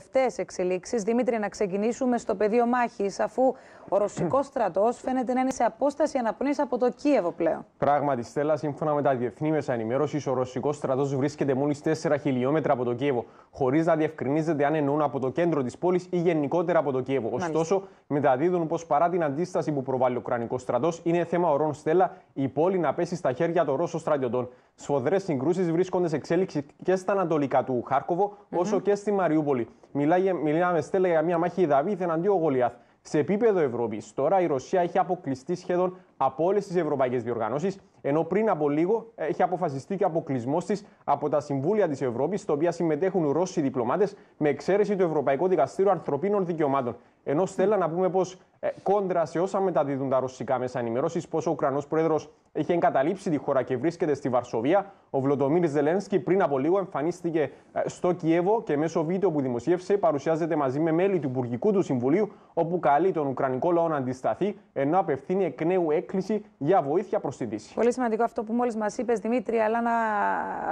τελευταίες εξελίξεις. Δημήτρη, να ξεκινήσουμε στο πεδίο μάχης, αφού ο ρωσικός στρατός φαίνεται να είναι σε απόσταση αναπνοής από το Κίεβο πλέον. Πράγματι, Στέλλα, σύμφωνα με τα διεθνή μέσα ενημέρωσης, ο ρωσικός στρατός βρίσκεται μόλις 4 χιλιόμετρα από το Κίεβο, χωρίς να διευκρινίζεται αν εννοούν από το κέντρο της πόλης ή γενικότερα από το Κίεβο. Μάλιστα. Ωστόσο, μεταδίδουν πως παρά την αντίσταση που προβάλλει ο Ουκρανικός στρατός, είναι θέμα ορών Στέλλα η πόλη να πέσει στα χέρια των Ρώσων στρατιωτών. Σφοδρές συγκρούσεις βρίσκονται σε εξέλιξη και στα ανατολικά του Χάρκοβο, mm -hmm. όσο και στη Μαριούπολη. Μιλάει, μιλάμε Στέλλα για μια μάχη Δαβίδ εναντίον Γολιάθ. Σε επίπεδο Ευρώπης, τώρα η Ρωσία έχει αποκλειστεί σχεδόν από όλες τις ευρωπαϊκές διοργανώσεις ενώ πριν από λίγο ε, έχει αποφασιστεί και αποκλεισμός της από τα Συμβούλια της Ευρώπης, στο οποία συμμετέχουν Ρώσοι διπλωμάτες, με εξαίρεση του Ευρωπαϊκού Δικαστήριου Ανθρωπίνων Δικαιωμάτων. Ενώ στέλνα να πούμε πως ε, κόντρα σε όσα μεταδίδουν τα ρωσικά μέσα ενημέρωσης, πως ο Ουκρανός πρόεδρος έχει εγκαταλείψει τη χώρα και βρίσκεται στη Βαρσοβία, ο Βλοντομίρ Ζελένσκι πριν από λίγο εμφανίστηκε ε, στο Κιέβο και μέσω βίντεο που δημοσίευσε παρουσιάζεται μαζί με μέλη του Υπουργικού του Συμβουλίου, όπου καλεί τον Ουκρανικό λαό να αντισταθεί, ενώ απευθύνει εκ νέου έκκληση για βοήθεια προς τη Δύση σημαντικό αυτό που μόλις μας είπες, Δημήτρη, αλλά να,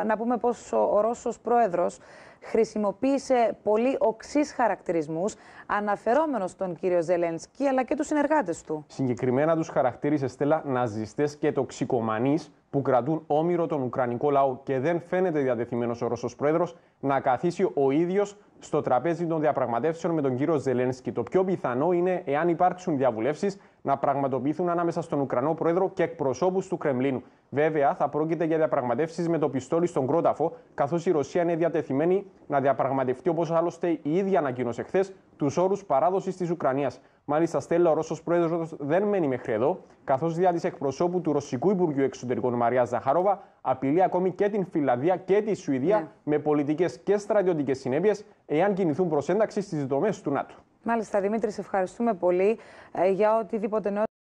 να πούμε πως ο, ο Ρώσος πρόεδρος χρησιμοποίησε πολύ οξύς χαρακτηρισμούς, αναφερόμενος στον κύριο Ζελένσκι, αλλά και τους συνεργάτες του. Συγκεκριμένα τους χαρακτήρισε, Στέλλα, ναζιστές και τοξικομανείς, που κρατούν όμοιρο τον Ουκρανικό λαό και δεν φαίνεται διατεθειμένος ο Ρώσος πρόεδρος να καθίσει ο ίδιος στο τραπέζι των διαπραγματεύσεων με τον κύριο Ζελένσκι. Το πιο πιθανό είναι, εάν υπάρξουν διαβουλεύσεις, να πραγματοποιηθούν ανάμεσα στον Ουκρανό πρόεδρο και εκπροσώπους του Κρεμλίνου. Βέβαια, θα πρόκειται για διαπραγματεύσεις με το πιστόλι στον Κρόταφο, καθώς η Ρωσία είναι διατεθειμένη να διαπραγματευτεί, όπως άλλωστε η ίδια ανακοίνωσε χθες, τους όρους παράδοσης της Ουκρανίας. Μάλιστα, Στέλλα, ο Ρώσος πρόεδρος δεν μένει μέχρι εδώ, καθώς διά της εκπροσώπου του Ρωσικού Υπουργείου Εξωτερικών Μαρία Ζαχάροβα απειλεί ακόμη και την Φιλανδία και τη Σουηδία ναι. με πολιτικές και στρατιωτικές συνέπειες, εάν κινηθούν προς ένταξη στις δομές του ΝΑΤΟ. Μάλιστα, Δημήτρη, ευχαριστούμε πολύ ε, για οτιδήποτε